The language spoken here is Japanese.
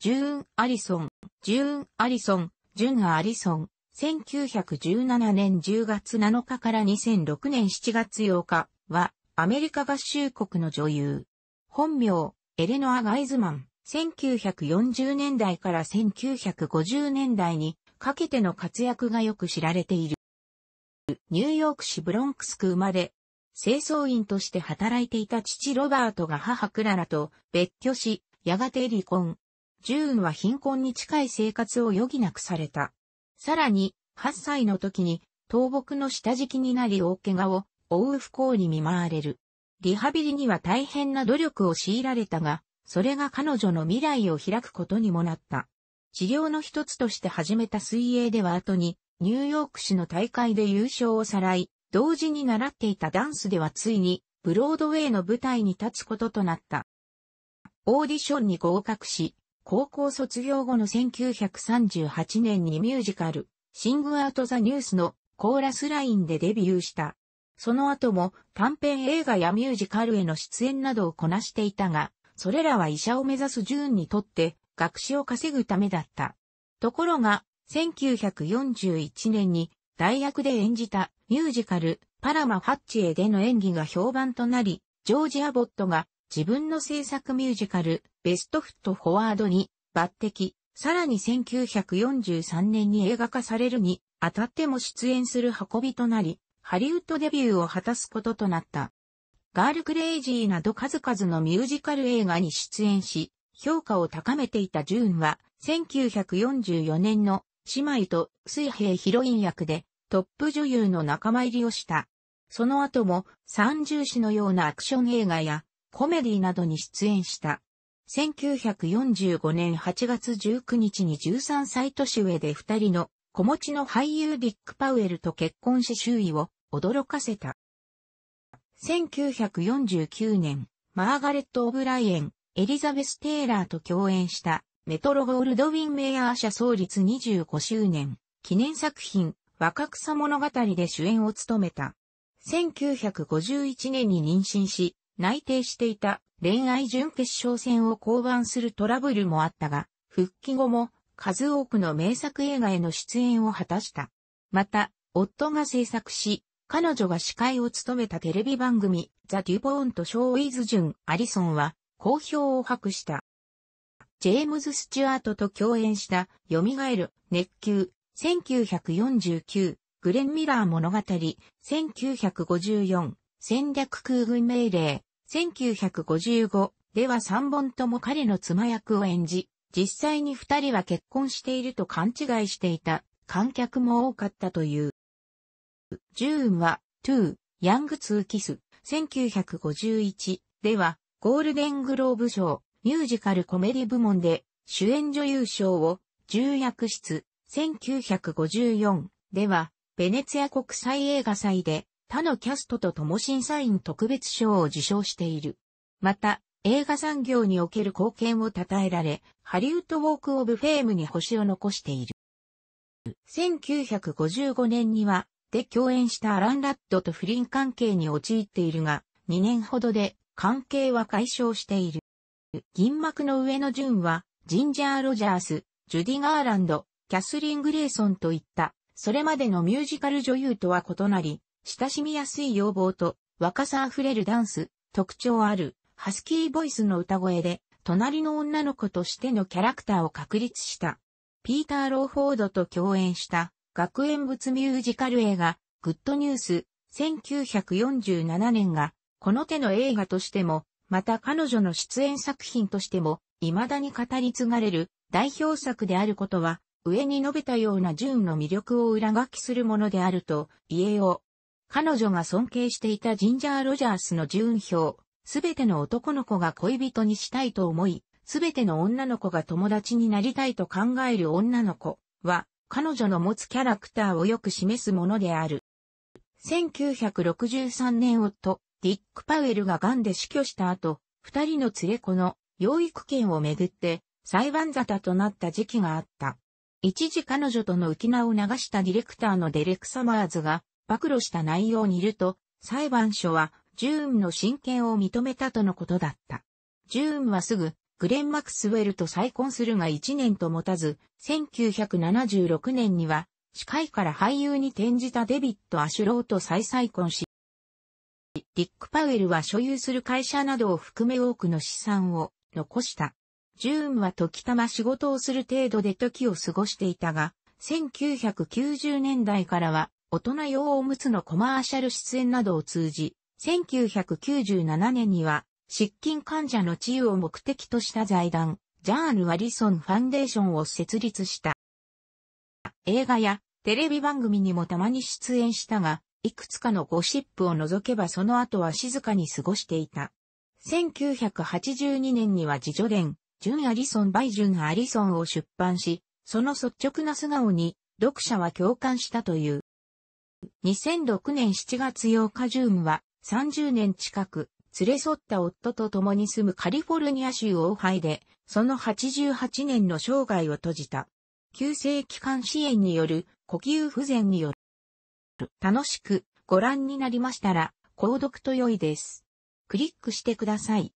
ジューン・アリソン、ジューン・アリソン、ジュン・アリソン、1917年10月7日から2006年7月8日は、アメリカ合衆国の女優。本名、エレノア・ガイズマン、1940年代から1950年代にかけての活躍がよく知られている。ニューヨーク市ブロンクスク生まれ、清掃員として働いていた父ロバートが母クララと別居し、やがて離婚。ジューンは貧困に近い生活を余儀なくされた。さらに、8歳の時に倒木の下敷きになり大怪我を負う不幸に見舞われる。リハビリには大変な努力を強いられたが、それが彼女の未来を開くことにもなった。治療の一つとして始めた水泳では後に、ニューヨーク市の大会で優勝をさらい、同時に習っていたダンスではついに、ブロードウェイの舞台に立つこととなった。オーディションに合格し、高校卒業後の1938年にミュージカル、シングアウトザニュースのコーラスラインでデビューした。その後も短編映画やミュージカルへの出演などをこなしていたが、それらは医者を目指すジューンにとって学士を稼ぐためだった。ところが、1941年に大学で演じたミュージカルパラマ・ファッチエでの演技が評判となり、ジョージ・アボットが自分の制作ミュージカルベストフットフォワードに抜擢、さらに1943年に映画化されるに、あたっても出演する運びとなり、ハリウッドデビューを果たすこととなった。ガールクレイジーなど数々のミュージカル映画に出演し、評価を高めていたジューンは、1944年の姉妹と水平ヒロイン役でトップ女優の仲間入りをした。その後も三重詩のようなアクション映画やコメディなどに出演した。1945年8月19日に13歳年上で二人の子持ちの俳優ディック・パウエルと結婚し周囲を驚かせた。1949年、マーガレット・オブライエン、エリザベス・テイラーと共演したメトロゴールドウィン・メイヤー社創立25周年記念作品若草物語で主演を務めた。1951年に妊娠し、内定していた恋愛準決勝戦を降板するトラブルもあったが、復帰後も数多くの名作映画への出演を果たした。また、夫が制作し、彼女が司会を務めたテレビ番組、ザ・デュボーンとショー・ウィズ・ジュン・アリソンは、好評を博した。ジェームズ・スチュアートと共演した、蘇る、熱球、1949、グレン・ミラー物語、1954、戦略空軍命令、1955では3本とも彼の妻役を演じ、実際に二人は結婚していると勘違いしていた観客も多かったという。ジューンは、トゥー、ヤングツーキス、1951では、ゴールデングローブ賞、ミュージカルコメディ部門で、主演女優賞を、重役室、1954では、ベネツィア国際映画祭で、他のキャストと共審査員特別賞を受賞している。また、映画産業における貢献を称えられ、ハリウッドウォークオブフェームに星を残している。1955年には、で共演したアラン・ラッドと不倫関係に陥っているが、2年ほどで関係は解消している。銀幕の上の順は、ジンジャー・ロジャース、ジュディ・ガーランド、キャスリン・グレイソンといった、それまでのミュージカル女優とは異なり、親しみやすい要望と若さあふれるダンス、特徴あるハスキーボイスの歌声で隣の女の子としてのキャラクターを確立した。ピーター・ローフォードと共演した学園物ミュージカル映画グッドニュース1947年がこの手の映画としてもまた彼女の出演作品としても未だに語り継がれる代表作であることは上に述べたような純の魅力を裏書きするものであると言えよ彼女が尊敬していたジンジャー・ロジャースの順表、すべての男の子が恋人にしたいと思い、すべての女の子が友達になりたいと考える女の子は、彼女の持つキャラクターをよく示すものである。1963年夫、ディック・パウエルが癌で死去した後、二人の連れ子の養育権をめぐって裁判沙汰となった時期があった。一時彼女との浮き名を流したディレクターのデレク・サマーズが暴露した内容にいると、裁判所は、ジューンの親権を認めたとのことだった。ジューンはすぐ、グレン・マクスウェルと再婚するが1年と持たず、1976年には、司会から俳優に転じたデビット・アシュローと再再婚し、ディック・パウエルは所有する会社などを含め多くの資産を残した。ジューンは時たま仕事をする程度で時を過ごしていたが、1990年代からは大人用おむつのコマーシャル出演などを通じ、1997年には、失禁患者の治癒を目的とした財団、ジャーヌ・ワリソン・ファンデーションを設立した。映画やテレビ番組にもたまに出演したが、いくつかのゴシップを除けばその後は静かに過ごしていた。1982年には自助伝、ジュン・アリソン・バイ・ジュン・アリソンを出版し、その率直な素顔に読者は共感したという。2006年7月8日ジュームは30年近く連れ添った夫と共に住むカリフォルニア州オーハイで、その88年の生涯を閉じた。急性気管支炎による呼吸不全による。楽しくご覧になりましたら、購読と良いです。クリックしてください。